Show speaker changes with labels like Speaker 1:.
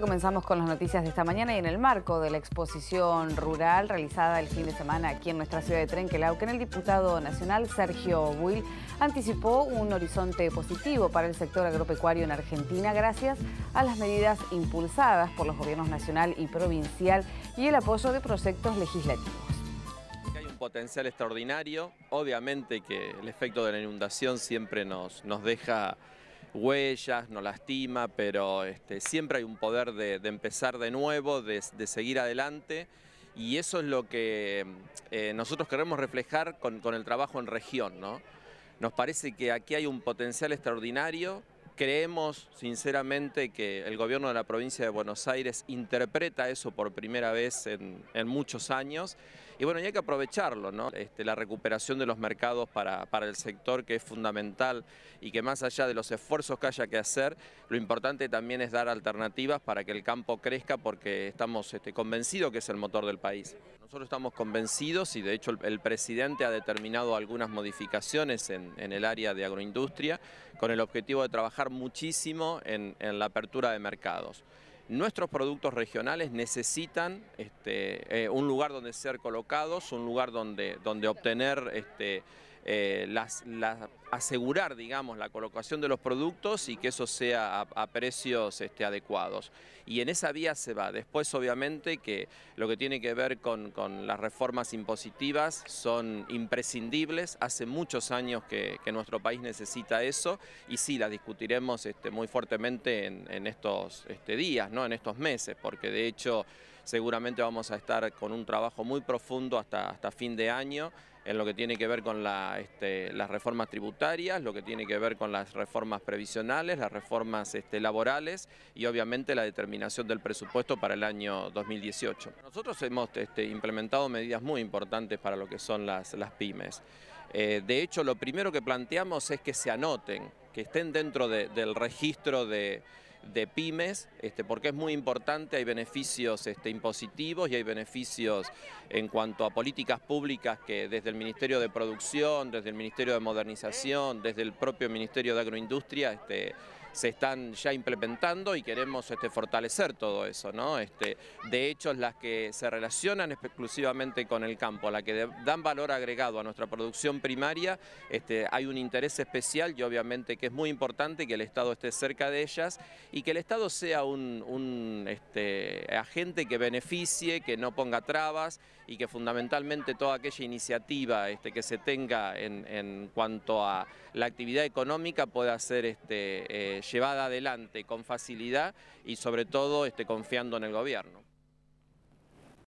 Speaker 1: comenzamos con las noticias de esta mañana y en el marco de la exposición rural realizada el fin de semana aquí en nuestra ciudad de en el diputado nacional Sergio Buil anticipó un horizonte positivo para el sector agropecuario en Argentina gracias a las medidas impulsadas por los gobiernos nacional y provincial y el apoyo de proyectos legislativos.
Speaker 2: Hay un potencial extraordinario, obviamente que el efecto de la inundación siempre nos, nos deja huellas, no lastima, pero este, siempre hay un poder de, empezar de nuevo, de, seguir adelante. Y eso es lo que eh, nosotros queremos reflejar con, el trabajo en región. ¿no? Nos parece que aquí hay un potencial extraordinario. Creemos sinceramente que el gobierno de la provincia de Buenos Aires interpreta eso por primera vez en, en muchos años y bueno, y hay que aprovecharlo, ¿no? Este, la recuperación de los mercados para, el sector que es fundamental y que más allá de los esfuerzos que haya que hacer, lo importante también es dar alternativas para que el campo crezca porque estamos este, convencidos que es el motor del país. Nosotros estamos convencidos y de hecho el, presidente ha determinado algunas modificaciones en, el área de agroindustria con el objetivo de trabajar muchísimo en la apertura de mercados. Nuestros productos regionales necesitan este, eh, un lugar donde ser colocados, un lugar donde, donde obtener... Este, eh, las, asegurar, digamos, la colocación de los productos y que eso sea a, precios este, adecuados. Y en esa vía se va. Después, obviamente, que lo que tiene que ver con, las reformas impositivas son imprescindibles. Hace muchos años que, nuestro país necesita eso y sí, las discutiremos este, muy fuertemente en, estos este, días, en estos meses, porque de hecho seguramente vamos a estar con un trabajo muy profundo hasta, hasta fin de año en lo que tiene que ver con este, las reformas tributarias, lo que tiene que ver con las reformas previsionales, las reformas este, laborales y obviamente la determinación del presupuesto para el año 2018. Nosotros hemos este, implementado medidas muy importantes para lo que son las, las pymes. Eh, de hecho, lo primero que planteamos es que se anoten, que estén dentro del registro de de pymes, este, porque es muy importante, hay beneficios este, impositivos y hay beneficios en cuanto a políticas públicas que desde el Ministerio de Producción, desde el Ministerio de Modernización, desde el propio Ministerio de Agroindustria, este, se están ya implementando y queremos este, fortalecer todo eso. ¿no? Este, de hecho, las que se relacionan exclusivamente con el campo, las que dan valor agregado a nuestra producción primaria, este, hay un interés especial y obviamente que es muy importante que el Estado esté cerca de ellas y que el Estado sea un, este, agente que beneficie, que no ponga trabas y que fundamentalmente toda aquella iniciativa este, que se tenga en, cuanto a la actividad económica pueda ser este, eh, llevada adelante con facilidad y sobre todo este, confiando en el gobierno.